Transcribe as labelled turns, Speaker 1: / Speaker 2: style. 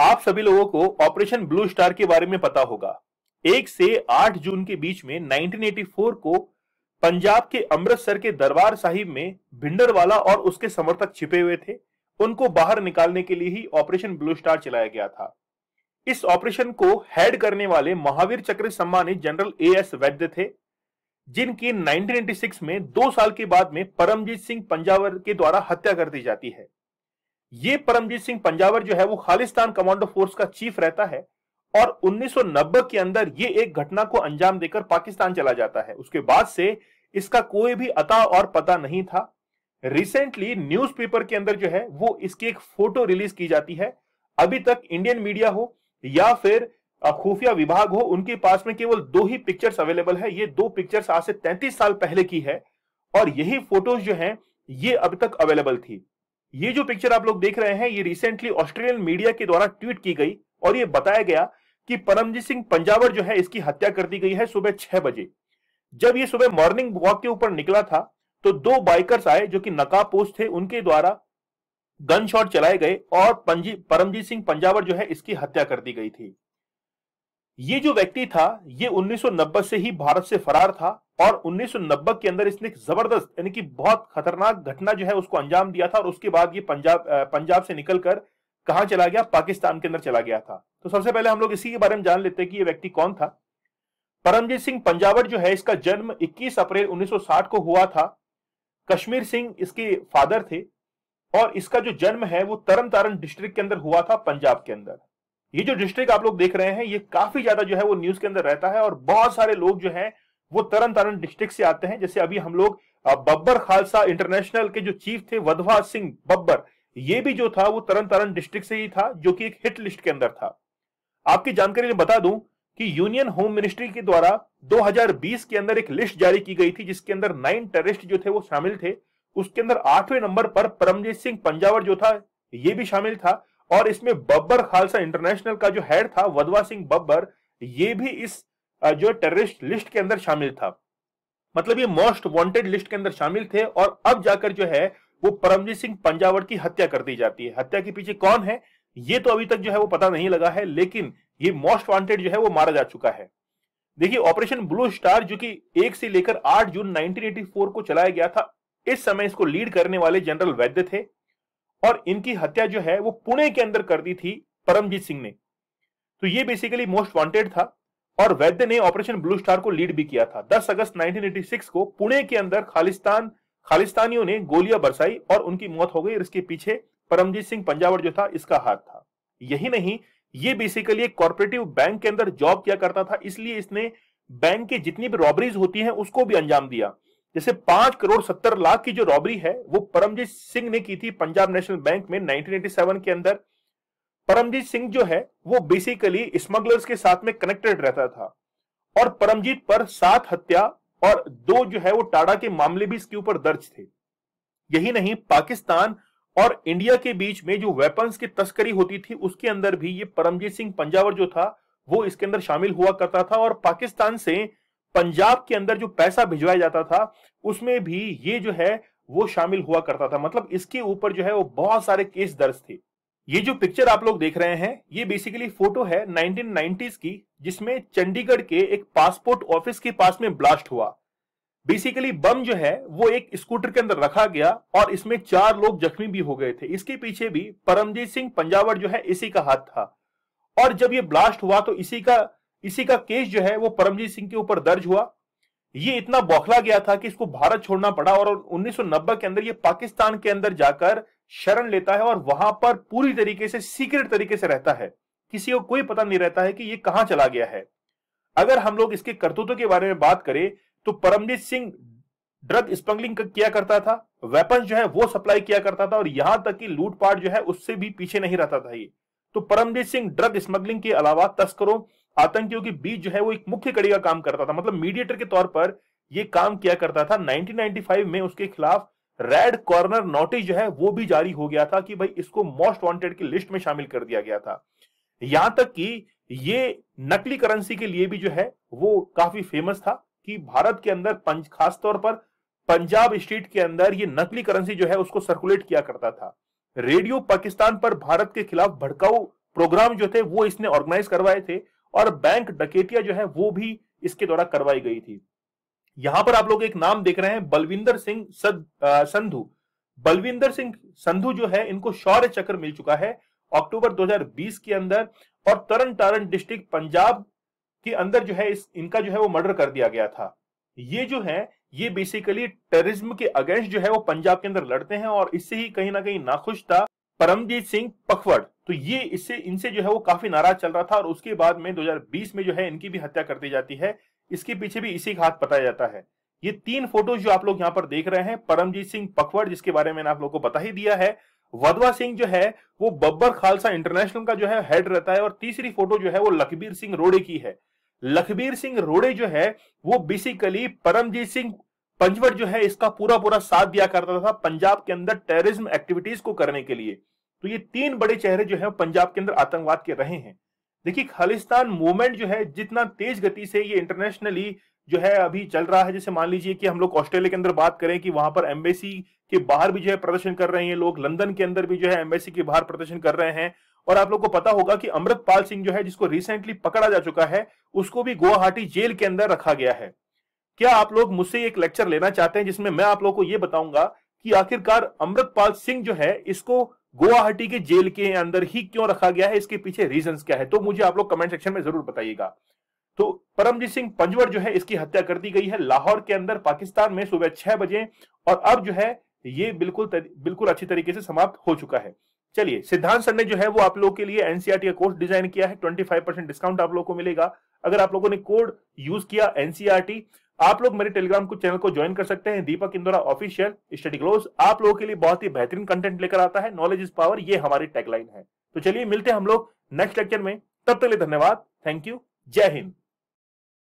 Speaker 1: आप सभी लोगों को ऑपरेशन ब्लू स्टार के बारे में पता होगा एक से आठ जून के बीच में 1984 को पंजाब के अमृतसर के दरबार साहिब में भिंडरवाला और उसके समर्थक छिपे हुए थे उनको बाहर निकालने के लिए ही ऑपरेशन ब्लू स्टार चलाया गया था इस ऑपरेशन को हेड करने वाले महावीर चक्र सम्मानित जनरल ए एस वैद्य थे जिनकी 1986 में दो साल के बाद में परमजीत सिंह पंजावर के द्वारा हत्या कर दी जाती है ये परमजीत सिंह पंजावर जो है वो खालिस्तान कमांडो फोर्स का चीफ रहता है और 1990 के अंदर ये एक घटना को अंजाम देकर पाकिस्तान चला जाता है उसके बाद से इसका कोई भी अता और पता नहीं था रिसेंटली न्यूज़पेपर के अंदर जो है वो इसकी एक फोटो रिलीज की जाती है अभी तक इंडियन मीडिया हो या फिर खुफिया विभाग हो उनके पास में केवल दो ही पिक्चर्स अवेलेबल है ये दो पिक्चर्स आज से 33 साल पहले की है और यही फोटोज जो है ये अब तक अवेलेबल थी ये जो पिक्चर आप लोग देख रहे हैं ये रिसेंटली ऑस्ट्रेलियन मीडिया के द्वारा ट्वीट की गई और ये बताया गया कि परमजीत सिंह पंजावर जो है इसकी हत्या कर दी गई है सुबह छह बजे जब ये सुबह मॉर्निंग वॉक के ऊपर निकला था तो दो बाइकर्स आए जो कि नकाबपोश थे उनके द्वारा गन शॉट चलाए गए और परमजीत सिंह पंजावर जो है इसकी हत्या कर दी गई थी ये जो व्यक्ति था ये 1990 से ही भारत से फरार था और 1990 के अंदर इसने एक जबरदस्त यानी कि बहुत खतरनाक घटना जो है उसको अंजाम दिया था और उसके बाद ये पंजाब पंजाब से निकलकर कहा चला गया पाकिस्तान के अंदर चला गया था तो सबसे पहले हम लोग इसी के बारे में जान लेते हैं कि ये व्यक्ति कौन था परमजीत सिंह पंजावट जो है इसका जन्म 21 अप्रैल 1960 को हुआ था कश्मीर सिंह इसके फादर थे और इसका जो जन्म है वो तरन तारण डिस्ट्रिक्ट के अंदर हुआ था पंजाब के अंदर ये जो डिस्ट्रिक्ट आप लोग देख रहे हैं ये काफी ज्यादा जो है वो न्यूज के अंदर रहता है और बहुत सारे लोग जो है वो तरन तारण डिस्ट्रिक्ट से आते हैं जैसे अभी हम लोग बब्बर खालसा इंटरनेशनल के जो चीफ थे वधवा सिंह बब्बर ये भी जो था वो तरन तारण डिस्ट्रिक्ट से ही था जो कि एक हिट लिस्ट के अंदर था आपकी जानकारी में बता दूं कि यूनियन होम मिनिस्ट्री के द्वारा 2020 के अंदर एक लिस्ट जारी की गई थी जिसके अंदर नाइन टेररिस्ट जो थे वो शामिल थे उसके अंदर आठवें नंबर पर परमजीत सिंह पंजावर जो था ये भी शामिल था और इसमें बब्बर खालसा इंटरनेशनल का जो हेड था वधवा सिंह बब्बर ये भी इस जो टेररिस्ट लिस्ट के अंदर शामिल था मतलब ये मोस्ट वांटेड लिस्ट के अंदर शामिल थे और अब जाकर जो है वो परमजीत सिंह पंजावट की हत्या कर दी जाती है हत्या के पीछे कौन है ये तो अभी तक जो है वो पता नहीं लगा है लेकिन ये मोस्ट वांटेड जो है वो मारा जा चुका है देखिए ऑपरेशन ब्लू स्टार जो कि एक से लेकर आठ जून 1984 को चलाया गया था इस समय इसको लीड करने वाले जनरल वैद्य थे और इनकी हत्या जो है वो पुणे के अंदर कर दी थी परमजीत सिंह ने तो ये बेसिकली मोस्ट वांटेड था और वैद्य ने ऑपरेशन ब्लू स्टार को लीड भी किया था 10 अगस्त 1986 को पुणे के अंदर खालिस्तान खालिस्तानियों ने गोलियां बरसाई और उनकी मौत हो गई और इसके पीछे परमजीत सिंह पंजावर जो था इसका हाथ था यही नहीं ये बेसिकली एक कॉर्पोरेटिव बैंक के अंदर जॉब किया करता था इसलिए इसने बैंक की जितनी भी रॉबरीज होती हैं उसको भी अंजाम दिया जैसे पांच करोड़ सत्तर लाख की जो रॉबरी है वो परमजीत सिंह ने की थी पंजाब नेशनल बैंक में 1987 के अंदर परमजीत सिंह जो है वो बेसिकली स्मगलर्स के साथ में कनेक्टेड रहता था और परमजीत पर सात हत्या और दो जो है वो टाड़ा के मामले भी इसके ऊपर दर्ज थे यही नहीं पाकिस्तान और इंडिया के बीच में जो वेपन्स की तस्करी होती थी उसके अंदर भी ये परमजीत सिंह पंजावर जो था वो इसके अंदर शामिल हुआ करता था और पाकिस्तान से पंजाब के अंदर जो पैसा भिजवाया जाता था उसमें भी ये जो है वो शामिल हुआ करता था मतलब इसके ऊपर जो है वो बहुत सारे केस दर्ज थे ये जो पिक्चर आप लोग देख रहे हैं ये बेसिकली फोटो है 1990s की जिसमें चंडीगढ़ के एक पासपोर्ट ऑफिस के पास में ब्लास्ट हुआ बेसिकली बम जो है वो एक स्कूटर के अंदर रखा गया और इसमें चार लोग जख्मी भी हो गए थे इसके पीछे भी परमजीत सिंह पंजावर जो है इसी का हाथ था और जब ये ब्लास्ट हुआ तो इसी का इसी का केस जो है वो परमजीत सिंह के ऊपर दर्ज हुआ ये इतना बौखला गया था कि इसको भारत छोड़ना पड़ा और 1990 के अंदर ये पाकिस्तान के अंदर जाकर शरण लेता है और वहां पर पूरी तरीके से सीक्रेट तरीके से रहता है किसी को कोई पता नहीं रहता है कि ये कहां चला गया है अगर हम लोग इसके करतूतों के बारे में बात करें तो परमजीत सिंह ड्रग स्मगलिंग किया करता था वेपन जो है वो सप्लाई किया करता था और यहां तक कि लूटपाट जो है उससे भी पीछे नहीं रहता था ये तो परमजीत सिंह ड्रग स्मगलिंग के अलावा तस्करों आतंकियों के बीच जो है वो एक मुख्य कड़ी का काम करता था मतलब मीडिएटर के तौर पर ये काम किया करता था 1995 में उसके खिलाफ रेड कॉर्नर नोटिस जो है वो भी जारी हो गया था कि भाई इसको मोस्ट वांटेड की लिस्ट में शामिल कर दिया गया था यहां तक कि ये नकली करेंसी के लिए भी जो है वो काफी फेमस था कि भारत के अंदर पंज खासतौर पर पंजाब स्टेट के अंदर ये नकली करेंसी जो है उसको सर्कुलेट किया करता था रेडियो पाकिस्तान पर भारत के खिलाफ भड़काऊ प्रोग्राम जो थे वो इसने ऑर्गेनाइज करवाए थे और बैंक डकेतिया जो है वो भी इसके द्वारा करवाई गई थी यहां पर आप लोग एक नाम देख रहे हैं बलविंदर सिंह संधु बलविंदर सिंह संधु जो है इनको शौर्य चक्र मिल चुका है अक्टूबर 2020 के अंदर और तरन तारण डिस्ट्रिक्ट पंजाब के अंदर जो है इस इनका जो है वो मर्डर कर दिया गया था ये जो है ये बेसिकली टेररिज्म के अगेंस्ट जो है वो पंजाब के अंदर लड़ते हैं और इससे ही कहीं ना कहीं नाखुश था परमजीत सिंह पखवड़ तो ये इससे इनसे जो है वो काफी नाराज चल रहा था और उसके बाद में 2020 में जो है इनकी भी हत्या कर दी जाती है इसके पीछे भी इसी का हाथ बताया जाता है ये तीन फोटोज जो आप लोग यहाँ पर देख रहे हैं परमजीत सिंह पखवड़ जिसके बारे में आप लोगों को बता ही दिया है वधवा सिंह जो है वो बब्बर खालसा इंटरनेशनल का जो है हेड रहता है और तीसरी फोटो जो है वो लखबीर सिंह रोड़े की है लखबीर सिंह रोड़े जो है वो बेसिकली परमजीत सिंह पंचवट जो है इसका पूरा पूरा साथ दिया करता था पंजाब के अंदर टेररिज्म एक्टिविटीज को करने के लिए तो ये तीन बड़े चेहरे जो है पंजाब के अंदर आतंकवाद के रहे हैं देखिए खालिस्तान मूवमेंट जो है जितना तेज गति से ये इंटरनेशनली जो है अभी चल रहा है जैसे मान लीजिए कि हम लोग ऑस्ट्रेलिया के अंदर बात करें कि वहां पर एम्बेसी के बाहर भी जो है प्रदर्शन कर रहे हैं लोग लंदन के अंदर भी जो है एम्बेसी के बाहर प्रदर्शन कर रहे हैं और आप लोग को पता होगा कि अमृतपाल सिंह जो है जिसको रिसेंटली पकड़ा जा चुका है उसको भी गुवाहाटी जेल के अंदर रखा गया है क्या आप लोग मुझसे एक लेक्चर लेना चाहते हैं जिसमें मैं आप लोगों को यह बताऊंगा कि आखिरकार अमृतपाल सिंह जो है इसको गुवाहाटी के जेल के अंदर ही क्यों रखा गया है इसके पीछे रीजन क्या है तो मुझे आप लोग कमेंट सेक्शन में जरूर बताइएगा तो परमजीत सिंह पंजवर जो है इसकी हत्या कर दी गई है लाहौर के अंदर पाकिस्तान में सुबह छह बजे और अब जो है ये बिल्कुल बिल्कुल अच्छी तरीके से समाप्त हो चुका है चलिए सिद्धांत सर ने जो है वो आप लोगों के लिए एनसीआरटी e का कोर्स डिजाइन किया है 25 परसेंट डिस्काउंट आप लोगों को मिलेगा अगर आप लोगों ने कोड यूज किया एनसीआरटी आप लोग मेरे टेलीग्राम को चैनल को ज्वाइन कर सकते हैं Deepak Indora official study close आप लोगों के लिए बहुत ही बेहतरीन कंटेंट लेकर आता है नॉलेज इज पावर ये हमारी टैगलाइन है तो चलिए मिलते हैं हम लोग नेक्स्ट लेक्चर में तब तक लिए धन्यवाद थैंक यू जय हिंद